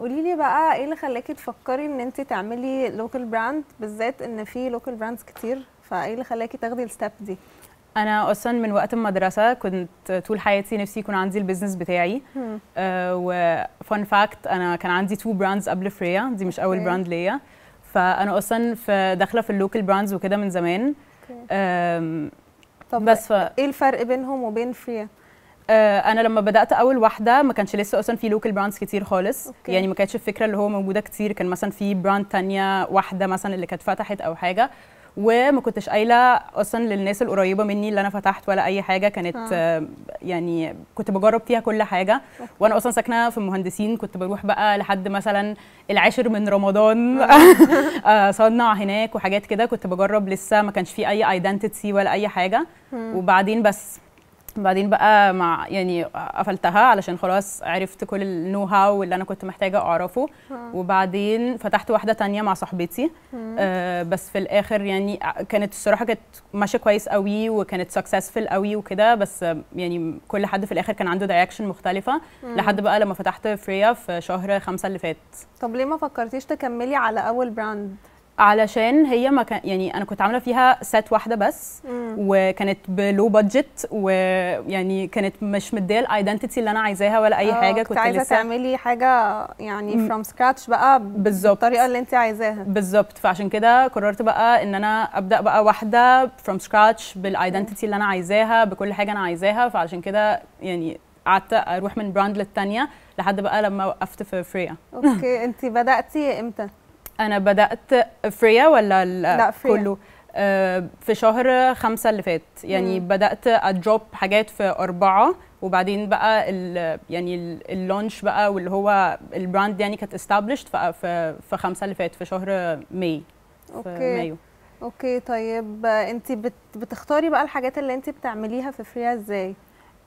قولي لي بقى ايه اللي خلاكي تفكري ان انت تعملي لوكال براند بالذات ان في لوكال براندز كتير فايه اللي خلاكي تاخدي الستيب دي انا اصلا من وقت المدرسه كنت طول حياتي نفسي يكون عندي البيزنس بتاعي آه وفان فاكت انا كان عندي تو براندز قبل فريا دي مش اول براند ليا فانا اصلا في داخله في اللوكال براندز وكده من زمان أه طب بس ف... ايه الفرق بينهم وبين فريا آه، انا لما بدات اول واحده ما كانش لسه اصلا في لوكال براندز كتير خالص أوكي. يعني ما كانتش الفكره اللي هو موجوده كتير كان مثلا في براند تانية واحده مثلا اللي كانت فتحت او حاجه وما كنتش قايله اصلا للناس القريبه مني اللي انا فتحت ولا اي حاجه كانت آه. آه، يعني كنت بجرب فيها كل حاجه أوكي. وانا اصلا ساكنه في المهندسين كنت بروح بقى لحد مثلا العاشر من رمضان آه. صنع هناك وحاجات كده كنت بجرب لسه ما كانش في اي ايدنتيتي ولا اي حاجه وبعدين بس بعدين بقى مع يعني قفلتها علشان خلاص عرفت كل النو هاو اللي انا كنت محتاجه اعرفه وبعدين فتحت واحده تانية مع صاحبتي آه بس في الاخر يعني آه، كانت الصراحه كانت ماشيه كويس قوي وكانت سكسسفل قوي وكده بس يعني كل حد في الاخر كان عنده دايركشن مختلفه مم. لحد بقى لما فتحت فريا في شهر خمسة اللي فات طب ليه ما فكرتيش تكملي على اول براند علشان هي ما كان يعني انا كنت عامله فيها سات واحده بس مم. وكانت بلو بادجت ويعني كانت مش مديه الايدنتيتي اللي انا عايزاها ولا اي آه، حاجه كنت, كنت عايزه لسه تعملي حاجه يعني فروم سكراتش بقى بالظبط الطريقه اللي انت عايزاها بالظبط فعشان كده قررت بقى ان انا ابدا بقى واحده فروم سكراتش بالايدنتيتي اللي انا عايزاها بكل حاجه انا عايزاها فعشان كده يعني قعدت اروح من براند للتانيه لحد بقى لما وقفت في فريا اوكي انت بداتي امتى انا بدات فريا ولا لا فريا. كله آه، في شهر خمسة اللي فات يعني مم. بدأت أدروب حاجات في أربعة وبعدين بقى ال يعني اللونش بقى واللي هو البراند يعني كانت استابلشت في, في خمسة اللي فات في شهر ماي أوكي. في مايو اوكي طيب انت بتختاري بقى الحاجات اللي انت بتعمليها في فريا ازاي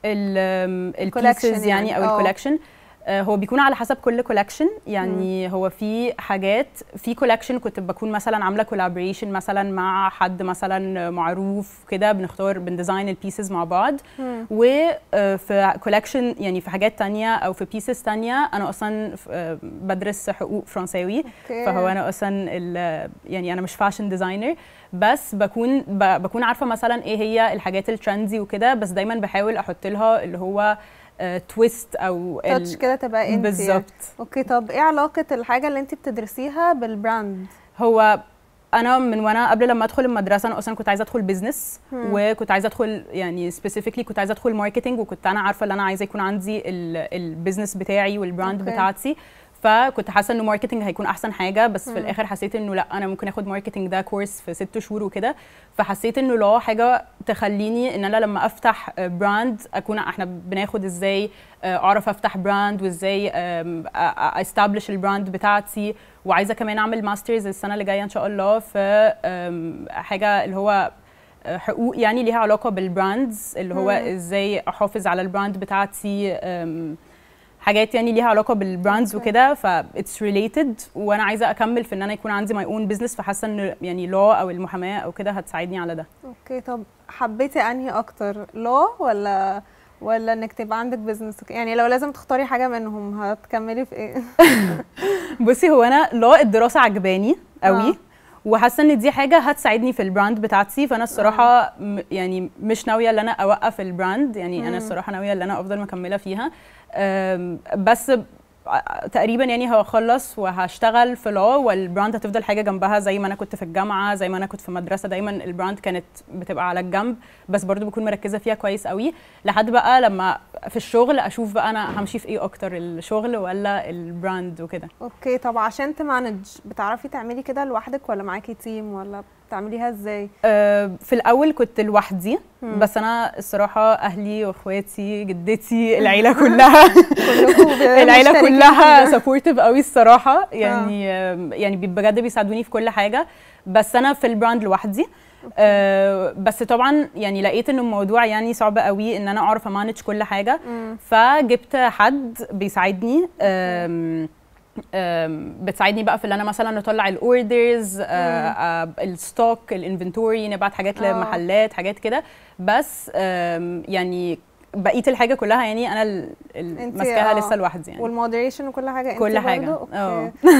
الكولكشنز يعني, يعني او الكولكشن آه. آه، هو بيكون على حسب كل كولكشن يعني م. هو في حاجات في كولكشن كنت بكون مثلا عامله كولابوريشن مثلا مع حد مثلا معروف كده بنختار بنديزاين البيسز مع بعض م. وفي كولكشن يعني في حاجات تانية او في بيسز تانية انا اصلا آه، بدرس حقوق فرنساوي okay. فهو انا اصلا يعني انا مش فاشن ديزاينر بس بكون بكون عارفه مثلا ايه هي الحاجات الترندي وكده بس دايما بحاول احط لها اللي هو تويست آه، او تاتش كده تبقى انت بالظبط اوكي طب ايه علاقه الحاجه اللي انت بتدرسيها بالبراند هو انا من وانا قبل لما ادخل المدرسه انا اصلا كنت عايزه ادخل بزنس وكنت عايزه ادخل يعني سبيسيفيكلي كنت عايزه ادخل ماركتنج وكنت انا عارفه ان انا عايزه يكون عندي البيزنس بتاعي والبراند okay. بتاعتي فكنت حاسه انه ماركتنج هيكون احسن حاجه بس مم. في الاخر حسيت انه لا انا ممكن اخد ماركتنج ده كورس في ست شهور وكده فحسيت انه لو حاجه تخليني ان انا لما افتح براند اكون احنا بناخد ازاي آه، اعرف افتح براند وازاي استابلش البراند بتاعتي وعايزه كمان اعمل ماسترز السنه اللي جايه ان شاء الله في حاجه اللي هو آه، حقوق يعني ليها علاقه بالبراندز اللي هو ازاي احافظ على البراند بتاعتي حاجات يعني ليها علاقه بالبراندز وكده ف اتس ريليتد وانا عايزه اكمل في ان انا يكون عندي ماي اون بزنس فحاسه ان يعني لو او المحاماه او كده هتساعدني على ده اوكي طب حبيتي انهي اكتر لو ولا ولا انك تبقى عندك بزنس يعني لو لازم تختاري حاجه منهم هتكملي في ايه بصي هو انا لو الدراسه عجباني قوي آه. وحاسه ان دي حاجه هتساعدني في البراند بتاعتي فانا الصراحه آه. يعني مش ناويه ان انا اوقف البراند يعني انا الصراحه ناويه ان انا افضل مكمله فيها بس تقريبا يعني هخلص وهشتغل في لو والبراند هتفضل حاجه جنبها زي ما انا كنت في الجامعه زي ما انا كنت في مدرسه دايما البراند كانت بتبقى على الجنب بس برضو بكون مركزه فيها كويس قوي لحد بقى لما في الشغل اشوف بقى انا همشي في ايه اكتر الشغل ولا البراند وكده اوكي طب عشان تمانج بتعرفي تعملي كده لوحدك ولا معاكي تيم ولا بتعمليها ازاي؟ أه في الاول كنت لوحدي بس انا الصراحه اهلي واخواتي جدتي العيله كلها العيله كلها سبورتيف قوي الصراحه آه. يعني آه. يعني بجد بيساعدوني في كل حاجه بس انا في البراند لوحدي أه بس طبعا يعني لقيت ان الموضوع يعني صعب قوي ان انا اعرف امانج كل حاجه مم. فجبت حد بيساعدني بتساعدني بقى في ان انا مثلا اطلع الاوردرز الستوك الانفنتوري نبعت حاجات آه. لمحلات حاجات كده بس يعني بقيه الحاجه كلها يعني انا ماسكاها آه، لسه لوحدي يعني والمودريشن وكل حاجه كل حاجه آه.